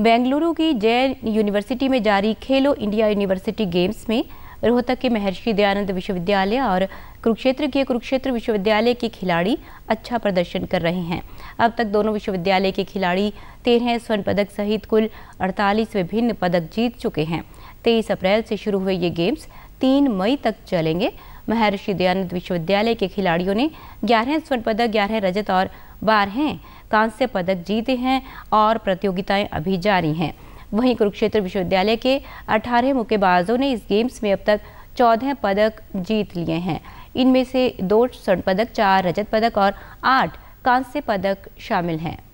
बेंगलुरु की जैन यूनिवर्सिटी में जारी खेलो इंडिया यूनिवर्सिटी गेम्स में रोहतक के महर्षि दयानंद विश्वविद्यालय और कुरुक्षेत्र के कुरुक्षेत्र विश्वविद्यालय के खिलाड़ी अच्छा प्रदर्शन कर रहे हैं अब तक दोनों विश्वविद्यालय के खिलाड़ी तेरह स्वर्ण पदक सहित कुल अड़तालीस विभिन्न पदक जीत चुके हैं तेईस अप्रैल से शुरू हुए ये गेम्स तीन मई तक चलेंगे महर्षि दयानंद विश्वविद्यालय के खिलाड़ियों ने ग्यारह स्वर्ण पदक ग्यारह रजत और बारह कांस्य पदक जीते हैं और प्रतियोगिताएं अभी जारी हैं वहीं कुरुक्षेत्र विश्वविद्यालय के 18 मुक्केबाजों ने इस गेम्स में अब तक 14 पदक जीत लिए हैं इनमें से दो स्वर्ण पदक चार रजत पदक और आठ कांस्य पदक शामिल हैं